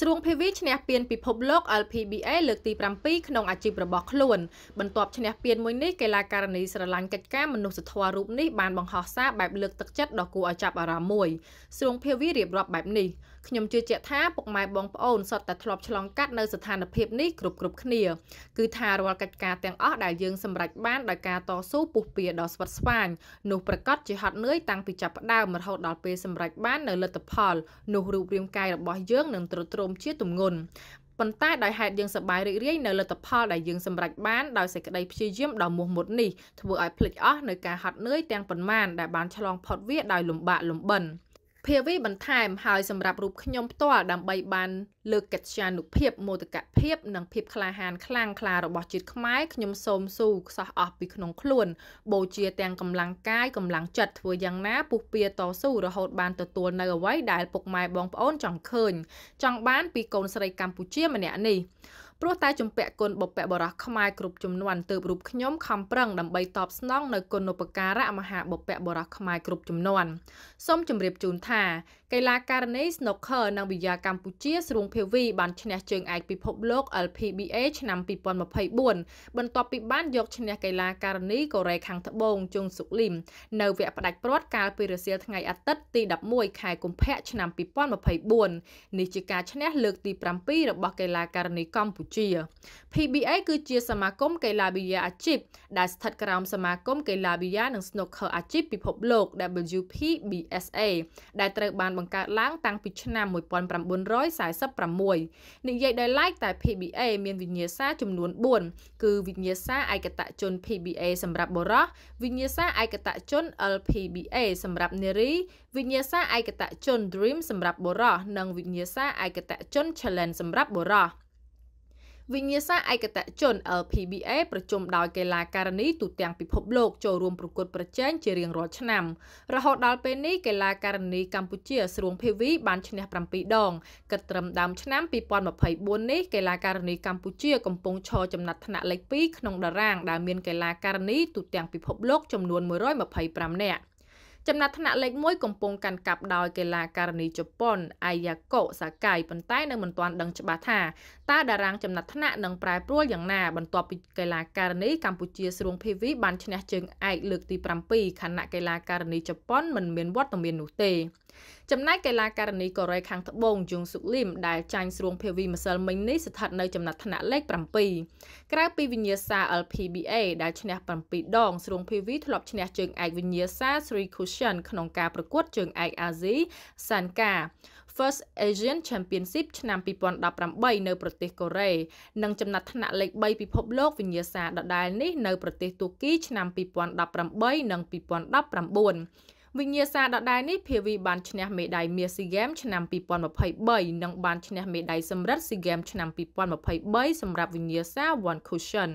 ស្រួងភីវីឈ្នះពានពិភពលោក LPBA លើកទី7ក្នុងអាជីពរបស់ខ្លួនបន្ទាប់ឈ្នះពានមួយនេះកីឡាករនីស្រឡាញ់កិច្ចការមនុស្សធម៌រូបនេះបានបង្ហោះសារបែបលើកទឹកចិត្តដ៏គួរឲ្យចាប់អារម្មណ៍មួយស្រួងភីវីរៀបរាប់បែបនេះខ្ញុំជឿជាក់ថាពុកម៉ែបងប្អូនសុទ្ធតែធ្លាប់ឆ្លងកាត់នៅស្ថានភាពនេះគ្រប់គ្រប់គ្នា គឺថារាល់កិច្ចការទាំងអស់ដែលយើងសម្រេចបានដោយការតស៊ូពុះពៀដល់ស្វិតស្វាញនោះប្រកាសជាហត់នឿយតាំងពីចាប់ផ្ដើមរហូតដល់ពេលសម្រេចបាននៅលទ្ធផលនោះរូបរាងកាយរបស់យើងនឹងទ្រុឌទ្ររោមជាទំងន់ប៉ុន្តែដោយហេតុយើងសប្បាយរីករាយនៅលទ្ធផលដែលយើងសម្រេចបានដោយសេចក្តីព្យាយាមដ៏មោះមុតនេះធ្វើឲ្យភ្លេចអស់នៅការហត់នឿយទាំងប៉ុន្មានដែលបានឆ្លងផុតវាដោយលំបាកលំបិន។ភាវីបន្ថែមហើយសម្រាប់រូបខ្ញុំផ្ទាល់ដើម្បីបានលើកកិត្យានុភាពមោទកភាពនិងភាពក្លាហានខ្លាំងក្លារបស់ជាតិខ្មែរខ្ញុំសូមស៊ូខ្សោះអស់ពីក្នុងខ្លួនបូជាទាំងកម្លាំងកាយកម្លាំងចិត្តធ្វើយ៉ាងណាពុះពៀតស៊ូរហូត បានទទួលនៅអ្វីដែលពុកម៉ែបងប្អូនចង់ឃើញចង់បានពីកូនស្រីកម្ពុជាម្នាក់នេះព្រោះតែជំពាក់គុណបុព្វបុរសខ្មែរគ្រប់ចំនួនទើបរូបខ្ញុំខំប្រឹងដើម្បីតបស្នងនៅគុណូបការៈមហាបុព្វបុរសខ្មែរគ្រប់ចំនួនសូមជម្រាបជូនថាកីឡាករនី Snooker និងវិយ៉ាកម្ពុជាស្រួងភាវីបានឈ្នះជើងឯកពិភពលោក LPBA ឆ្នាំ2024បន្ទាប់ពីបាន យកឈ្នះកីឡាករនីកូរ៉េខាងត្បូងជុងសុកលីមនៅវគ្គផ្ដាច់ព្រាត់កាលពីរសៀលថ្ងៃអាទិត្យទី11ខែកុម្ភៈឆ្នាំ2024នេះជាការឈ្នះលើកទី7របស់កីឡាករនីកម្ពុជា PBA គឺជា សមាគមកីឡាប៊ីយ៉ាអាជីពដែលស្ថិតក្រោមសមាគមកីឡាប៊ីយ៉ានិង Snooker អាជីពពិភពលោក WPBSA ដែលត្រូវបានបង្កើតឡើងតាំងពីឆ្នាំ1946និយាយដោយឡែកតែ PBA មានវិញ្ញាសា ចំនួន4គឺវិញ្ញាសាឯកតជន PBA សម្រាប់បុរសវិញ្ញាសាឯកតជន LPBA សម្រាប់នារីវិញ្ញាសាឯកតជន Dream សម្រាប់បុរសនិងវិញ្ញាសាឯកតជន Challenge សម្រាប់បុរសវិញ្ញាសាឯកតជន LPBA ប្រជុំដោយកីឡាការិនីទូទាំងពិភពលោក ចូលរួមប្រកួតប្រជែងជារៀងរាល់ឆ្នាំ រហូតដល់ពេលនេះកីឡាការិនីកម្ពុជាស្រួងភាវីបានឈ្នះ7ដងគិតត្រឹមដើមឆ្នាំ2024នេះកីឡាការិនីកម្ពុជាកំពុងឈរចំណាត់ថ្នាក់លេខ2ក្នុងតារាងដែលមានកីឡាការិនីទូទាំងពិភពលោកចំនួន125នាក់ចំណាត់ថ្នាក់លេខ1កំពុងកាន់កាប់ដោយកីឡាការិនីជប៉ុនអាយ៉ាកូសាកាយប៉ុន្តែនៅមិនទាន់ដឹងច្បាស់ថាតើតារាងចំណាត់ថ្នាក់នឹងប្រែប្រួលយ៉ាងណាបន្ទាប់ពីកីឡាការិនីកម្ពុជាស្រួងភីវីបានឈ្នះជើងឯកលើកទី7ខណៈកីឡាការិនីជប៉ុនមិនមានវត្តមាននោះទេចំណែកកីឡាករនីកូរ៉េខាងត្បូងជុងស៊ុកលីមដែលចាញ់ស្រួងភាវីម្សិលមិញនេះស្ថិតនៅចំណាត់ថ្នាក់លេខ7ក្រៅពីវិញ្ញាសា LPBA ដែលឈ្នះ7ដង ស្រួងភាវីធ្លាប់ឈ្នះជើងឯកវិញ្ញាសា Sri Cushion ក្នុងការប្រកួតជើងឯកអាស៊ីសានកា First Asian Championship ឆ្នាំ2018នៅប្រទេសកូរ៉េនិងចំណាត់ថ្នាក់លេខ3ពិភពលោកវិញ្ញាសាដដែលនេះនៅប្រទេសទូគីឆ្នាំ2018និង2019វិញ្ញាសាដដែលនេះភាវីបានឈ្នះមេដាយមាសស៊ីហ្គេមឆ្នាំ2023និងបានឈ្នះមេដាយសំរឹទ្ធស៊ីហ្គេមឆ្នាំ2023សម្រាប់វិញ្ញាសា One Cushion